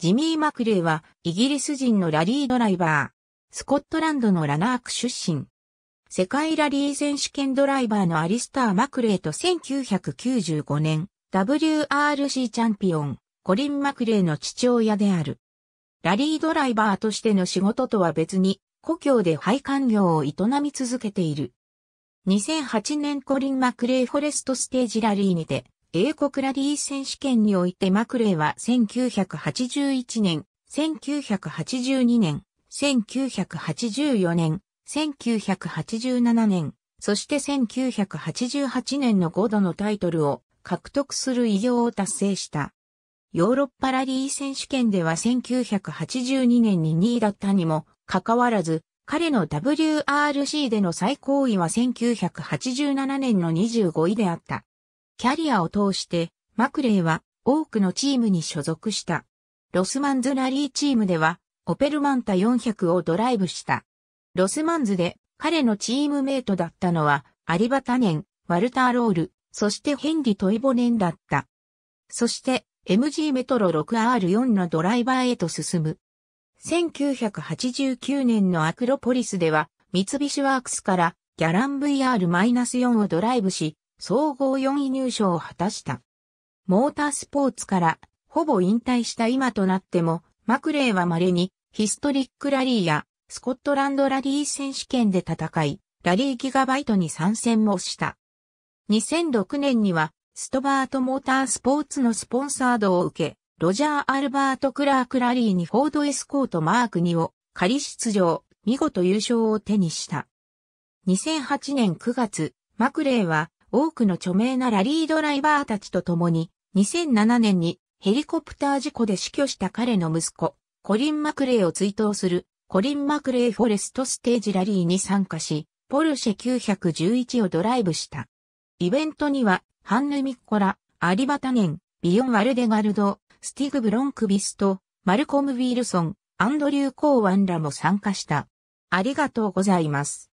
ジミー・マクレーは、イギリス人のラリードライバー。スコットランドのラナーク出身。世界ラリー選手権ドライバーのアリスター・マクレーと1995年、WRC チャンピオン、コリン・マクレーの父親である。ラリードライバーとしての仕事とは別に、故郷で配管業を営み続けている。2008年コリン・マクレーフォレストステージラリーにて、英国ラリー選手権においてマクレーは1981年、1982年、1984年、1987年、そして1988年の5度のタイトルを獲得する偉業を達成した。ヨーロッパラリー選手権では1982年に2位だったにもかかわらず、彼の WRC での最高位は1987年の25位であった。キャリアを通して、マクレイは多くのチームに所属した。ロスマンズラリーチームでは、オペルマンタ400をドライブした。ロスマンズで彼のチームメイトだったのは、アリバタネン、ワルター・ロール、そしてヘンリ・トイボネンだった。そして、MG メトロ 6R4 のドライバーへと進む。1989年のアクロポリスでは、三菱ワークスからギャラン VR-4 をドライブし、総合4位入賞を果たした。モータースポーツからほぼ引退した今となっても、マクレーは稀にヒストリックラリーやスコットランドラリー選手権で戦い、ラリーギガバイトに参戦もした。2006年にはストバートモータースポーツのスポンサードを受け、ロジャー・アルバート・クラーク・ラリーにフォード・エスコート・マーク2を仮出場、見事優勝を手にした。2008年9月、マクレーは多くの著名なラリードライバーたちと共に、2007年にヘリコプター事故で死去した彼の息子、コリン・マクレイを追悼する、コリン・マクレイ・フォレストステージラリーに参加し、ポルシェ911をドライブした。イベントには、ハンヌ・ミッコラ、アリバタネン、ビヨン・ワルデガルド、スティグ・ブロンクビスト、マルコム・ウィルソン、アンドリュー・コーワンらも参加した。ありがとうございます。